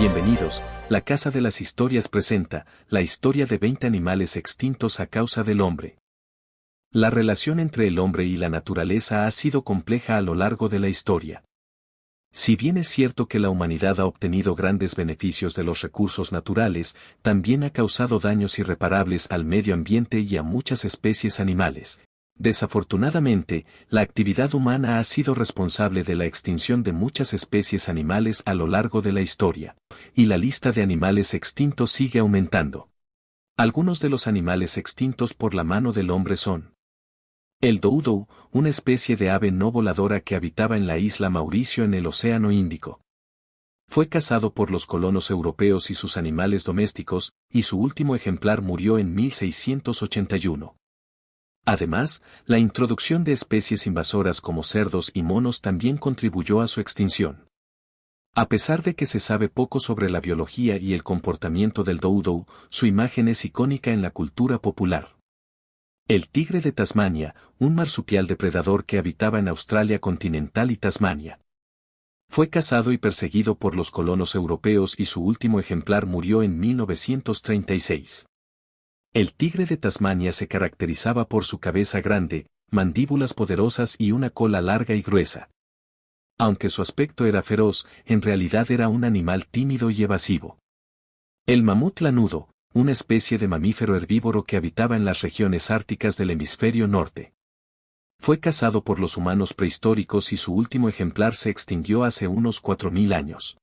Bienvenidos, la Casa de las Historias presenta la historia de 20 animales extintos a causa del hombre. La relación entre el hombre y la naturaleza ha sido compleja a lo largo de la historia. Si bien es cierto que la humanidad ha obtenido grandes beneficios de los recursos naturales, también ha causado daños irreparables al medio ambiente y a muchas especies animales, Desafortunadamente, la actividad humana ha sido responsable de la extinción de muchas especies animales a lo largo de la historia, y la lista de animales extintos sigue aumentando. Algunos de los animales extintos por la mano del hombre son el doudou, una especie de ave no voladora que habitaba en la isla Mauricio en el Océano Índico. Fue cazado por los colonos europeos y sus animales domésticos, y su último ejemplar murió en 1681. Además, la introducción de especies invasoras como cerdos y monos también contribuyó a su extinción. A pesar de que se sabe poco sobre la biología y el comportamiento del doudou, su imagen es icónica en la cultura popular. El tigre de Tasmania, un marsupial depredador que habitaba en Australia continental y Tasmania. Fue cazado y perseguido por los colonos europeos y su último ejemplar murió en 1936. El tigre de Tasmania se caracterizaba por su cabeza grande, mandíbulas poderosas y una cola larga y gruesa. Aunque su aspecto era feroz, en realidad era un animal tímido y evasivo. El mamut lanudo, una especie de mamífero herbívoro que habitaba en las regiones árticas del hemisferio norte. Fue cazado por los humanos prehistóricos y su último ejemplar se extinguió hace unos 4.000 años.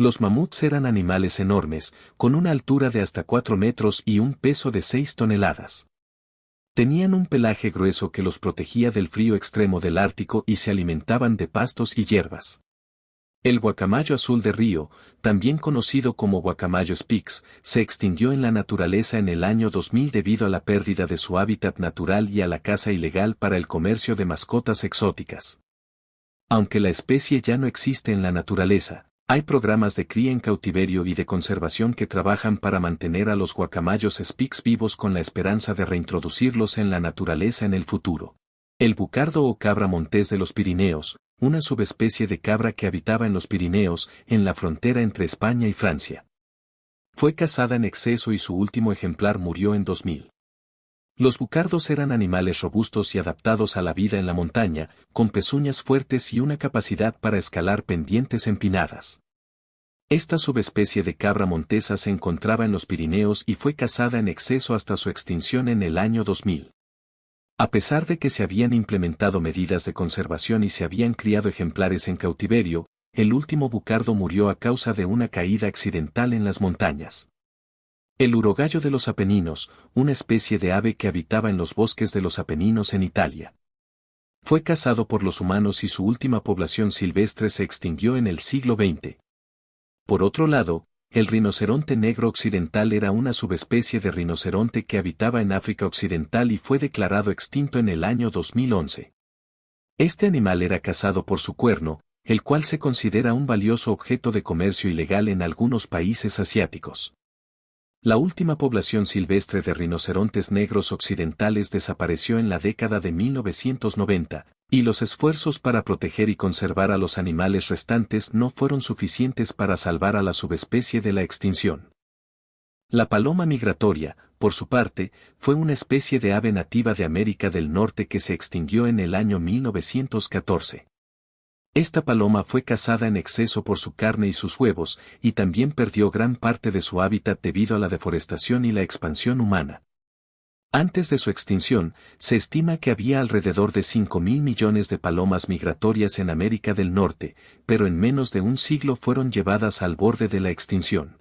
Los mamuts eran animales enormes, con una altura de hasta 4 metros y un peso de 6 toneladas. Tenían un pelaje grueso que los protegía del frío extremo del Ártico y se alimentaban de pastos y hierbas. El guacamayo azul de río, también conocido como guacamayo spix, se extinguió en la naturaleza en el año 2000 debido a la pérdida de su hábitat natural y a la caza ilegal para el comercio de mascotas exóticas. Aunque la especie ya no existe en la naturaleza, hay programas de cría en cautiverio y de conservación que trabajan para mantener a los guacamayos Spix vivos con la esperanza de reintroducirlos en la naturaleza en el futuro. El bucardo o cabra montés de los Pirineos, una subespecie de cabra que habitaba en los Pirineos, en la frontera entre España y Francia. Fue cazada en exceso y su último ejemplar murió en 2000. Los bucardos eran animales robustos y adaptados a la vida en la montaña, con pezuñas fuertes y una capacidad para escalar pendientes empinadas. Esta subespecie de cabra montesa se encontraba en los Pirineos y fue cazada en exceso hasta su extinción en el año 2000. A pesar de que se habían implementado medidas de conservación y se habían criado ejemplares en cautiverio, el último bucardo murió a causa de una caída accidental en las montañas. El urogallo de los Apeninos, una especie de ave que habitaba en los bosques de los Apeninos en Italia. Fue cazado por los humanos y su última población silvestre se extinguió en el siglo XX. Por otro lado, el rinoceronte negro occidental era una subespecie de rinoceronte que habitaba en África Occidental y fue declarado extinto en el año 2011. Este animal era cazado por su cuerno, el cual se considera un valioso objeto de comercio ilegal en algunos países asiáticos. La última población silvestre de rinocerontes negros occidentales desapareció en la década de 1990, y los esfuerzos para proteger y conservar a los animales restantes no fueron suficientes para salvar a la subespecie de la extinción. La paloma migratoria, por su parte, fue una especie de ave nativa de América del Norte que se extinguió en el año 1914. Esta paloma fue cazada en exceso por su carne y sus huevos, y también perdió gran parte de su hábitat debido a la deforestación y la expansión humana. Antes de su extinción, se estima que había alrededor de 5.000 millones de palomas migratorias en América del Norte, pero en menos de un siglo fueron llevadas al borde de la extinción.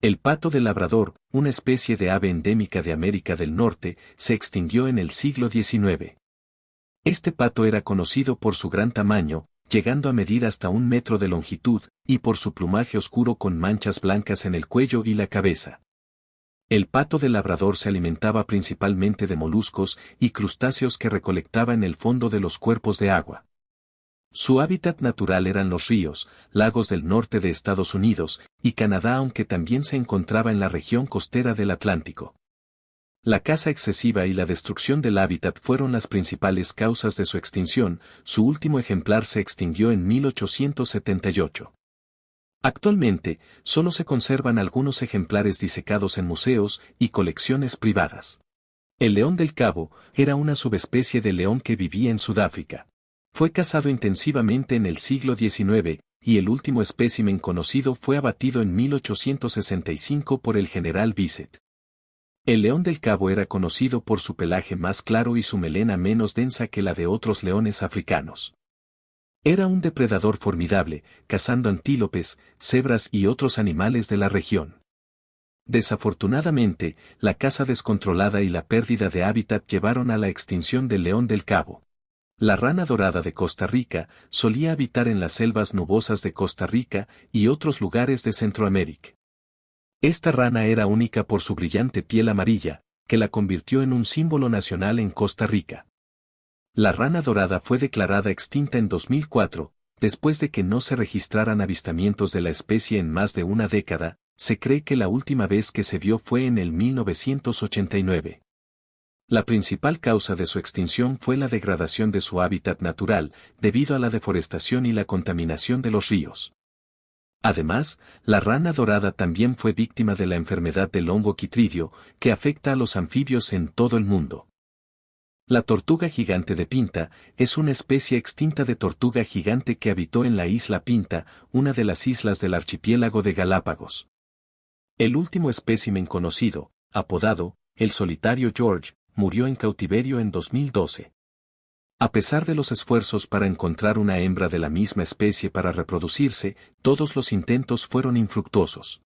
El pato de labrador, una especie de ave endémica de América del Norte, se extinguió en el siglo XIX. Este pato era conocido por su gran tamaño, llegando a medir hasta un metro de longitud, y por su plumaje oscuro con manchas blancas en el cuello y la cabeza. El pato de labrador se alimentaba principalmente de moluscos y crustáceos que recolectaba en el fondo de los cuerpos de agua. Su hábitat natural eran los ríos, lagos del norte de Estados Unidos y Canadá aunque también se encontraba en la región costera del Atlántico. La caza excesiva y la destrucción del hábitat fueron las principales causas de su extinción, su último ejemplar se extinguió en 1878. Actualmente, solo se conservan algunos ejemplares disecados en museos y colecciones privadas. El león del Cabo era una subespecie de león que vivía en Sudáfrica. Fue cazado intensivamente en el siglo XIX, y el último espécimen conocido fue abatido en 1865 por el general Bisset. El león del Cabo era conocido por su pelaje más claro y su melena menos densa que la de otros leones africanos. Era un depredador formidable, cazando antílopes, cebras y otros animales de la región. Desafortunadamente, la caza descontrolada y la pérdida de hábitat llevaron a la extinción del león del Cabo. La rana dorada de Costa Rica solía habitar en las selvas nubosas de Costa Rica y otros lugares de Centroamérica. Esta rana era única por su brillante piel amarilla, que la convirtió en un símbolo nacional en Costa Rica. La rana dorada fue declarada extinta en 2004, después de que no se registraran avistamientos de la especie en más de una década, se cree que la última vez que se vio fue en el 1989. La principal causa de su extinción fue la degradación de su hábitat natural, debido a la deforestación y la contaminación de los ríos. Además, la rana dorada también fue víctima de la enfermedad del hongo quitridio, que afecta a los anfibios en todo el mundo. La tortuga gigante de Pinta es una especie extinta de tortuga gigante que habitó en la isla Pinta, una de las islas del archipiélago de Galápagos. El último espécimen conocido, apodado el solitario George, murió en cautiverio en 2012. A pesar de los esfuerzos para encontrar una hembra de la misma especie para reproducirse, todos los intentos fueron infructuosos.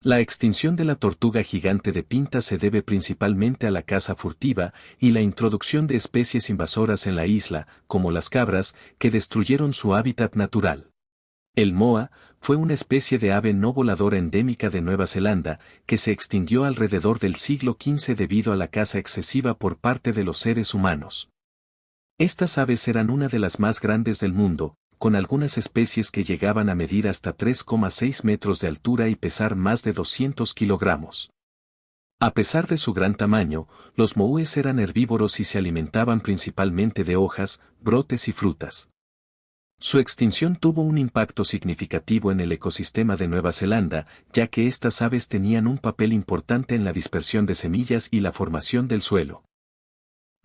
La extinción de la tortuga gigante de pinta se debe principalmente a la caza furtiva y la introducción de especies invasoras en la isla, como las cabras, que destruyeron su hábitat natural. El moa fue una especie de ave no voladora endémica de Nueva Zelanda que se extinguió alrededor del siglo XV debido a la caza excesiva por parte de los seres humanos. Estas aves eran una de las más grandes del mundo, con algunas especies que llegaban a medir hasta 3,6 metros de altura y pesar más de 200 kilogramos. A pesar de su gran tamaño, los moúes eran herbívoros y se alimentaban principalmente de hojas, brotes y frutas. Su extinción tuvo un impacto significativo en el ecosistema de Nueva Zelanda, ya que estas aves tenían un papel importante en la dispersión de semillas y la formación del suelo.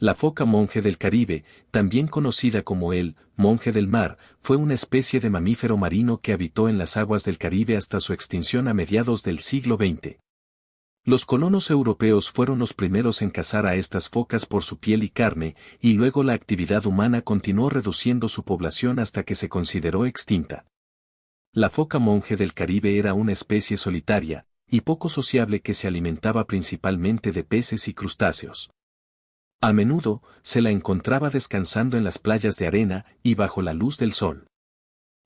La foca monje del Caribe, también conocida como el monje del mar, fue una especie de mamífero marino que habitó en las aguas del Caribe hasta su extinción a mediados del siglo XX. Los colonos europeos fueron los primeros en cazar a estas focas por su piel y carne, y luego la actividad humana continuó reduciendo su población hasta que se consideró extinta. La foca monje del Caribe era una especie solitaria, y poco sociable que se alimentaba principalmente de peces y crustáceos. A menudo, se la encontraba descansando en las playas de arena y bajo la luz del sol.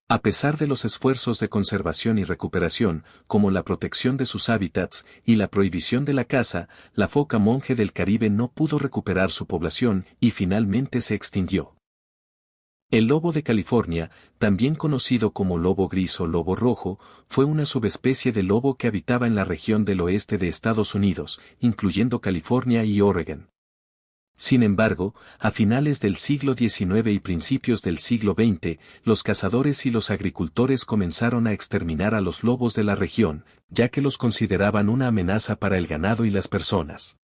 A pesar de los esfuerzos de conservación y recuperación, como la protección de sus hábitats y la prohibición de la caza, la foca monje del Caribe no pudo recuperar su población y finalmente se extinguió. El lobo de California, también conocido como lobo gris o lobo rojo, fue una subespecie de lobo que habitaba en la región del oeste de Estados Unidos, incluyendo California y Oregon. Sin embargo, a finales del siglo XIX y principios del siglo XX, los cazadores y los agricultores comenzaron a exterminar a los lobos de la región, ya que los consideraban una amenaza para el ganado y las personas.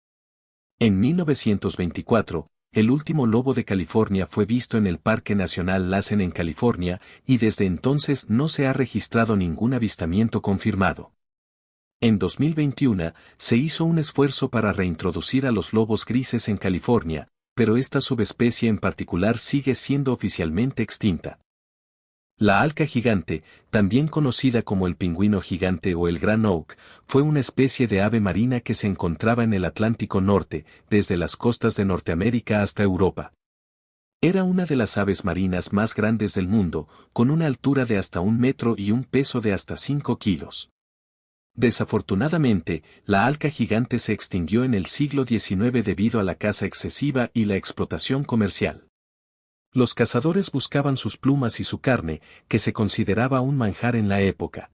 En 1924, el último lobo de California fue visto en el Parque Nacional Lassen en California y desde entonces no se ha registrado ningún avistamiento confirmado. En 2021, se hizo un esfuerzo para reintroducir a los lobos grises en California, pero esta subespecie en particular sigue siendo oficialmente extinta. La alca gigante, también conocida como el pingüino gigante o el gran oak, fue una especie de ave marina que se encontraba en el Atlántico Norte, desde las costas de Norteamérica hasta Europa. Era una de las aves marinas más grandes del mundo, con una altura de hasta un metro y un peso de hasta 5 kilos. Desafortunadamente, la alca gigante se extinguió en el siglo XIX debido a la caza excesiva y la explotación comercial. Los cazadores buscaban sus plumas y su carne, que se consideraba un manjar en la época.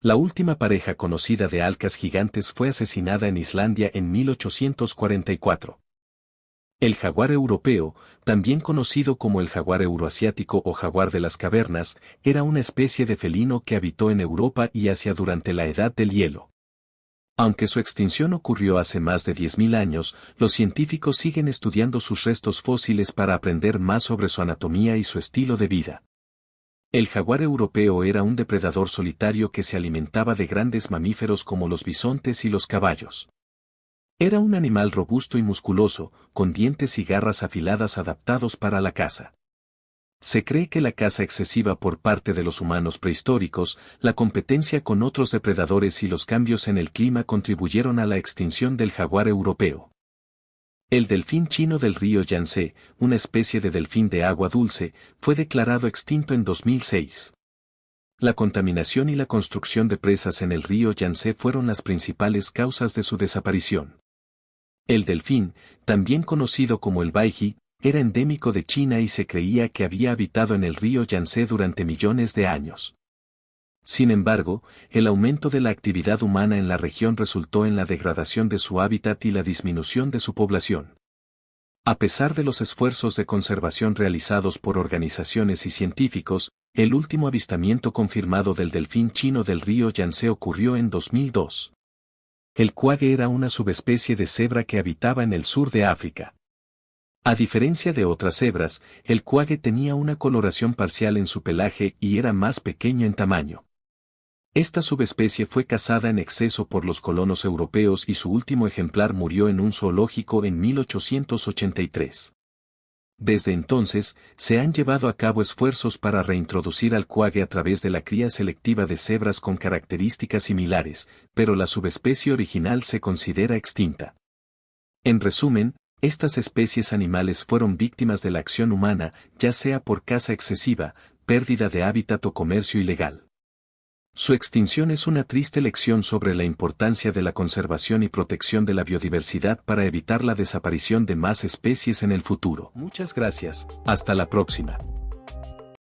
La última pareja conocida de alcas gigantes fue asesinada en Islandia en 1844. El jaguar europeo, también conocido como el jaguar euroasiático o jaguar de las cavernas, era una especie de felino que habitó en Europa y Asia durante la Edad del Hielo. Aunque su extinción ocurrió hace más de 10.000 años, los científicos siguen estudiando sus restos fósiles para aprender más sobre su anatomía y su estilo de vida. El jaguar europeo era un depredador solitario que se alimentaba de grandes mamíferos como los bisontes y los caballos. Era un animal robusto y musculoso, con dientes y garras afiladas adaptados para la caza. Se cree que la caza excesiva por parte de los humanos prehistóricos, la competencia con otros depredadores y los cambios en el clima contribuyeron a la extinción del jaguar europeo. El delfín chino del río Yangtze, una especie de delfín de agua dulce, fue declarado extinto en 2006. La contaminación y la construcción de presas en el río Yangtze fueron las principales causas de su desaparición. El delfín, también conocido como el baiji, era endémico de China y se creía que había habitado en el río Yangtze durante millones de años. Sin embargo, el aumento de la actividad humana en la región resultó en la degradación de su hábitat y la disminución de su población. A pesar de los esfuerzos de conservación realizados por organizaciones y científicos, el último avistamiento confirmado del delfín chino del río Yangtze ocurrió en 2002. El cuague era una subespecie de cebra que habitaba en el sur de África. A diferencia de otras cebras, el cuague tenía una coloración parcial en su pelaje y era más pequeño en tamaño. Esta subespecie fue cazada en exceso por los colonos europeos y su último ejemplar murió en un zoológico en 1883. Desde entonces, se han llevado a cabo esfuerzos para reintroducir al cuague a través de la cría selectiva de cebras con características similares, pero la subespecie original se considera extinta. En resumen, estas especies animales fueron víctimas de la acción humana, ya sea por caza excesiva, pérdida de hábitat o comercio ilegal. Su extinción es una triste lección sobre la importancia de la conservación y protección de la biodiversidad para evitar la desaparición de más especies en el futuro. Muchas gracias, hasta la próxima.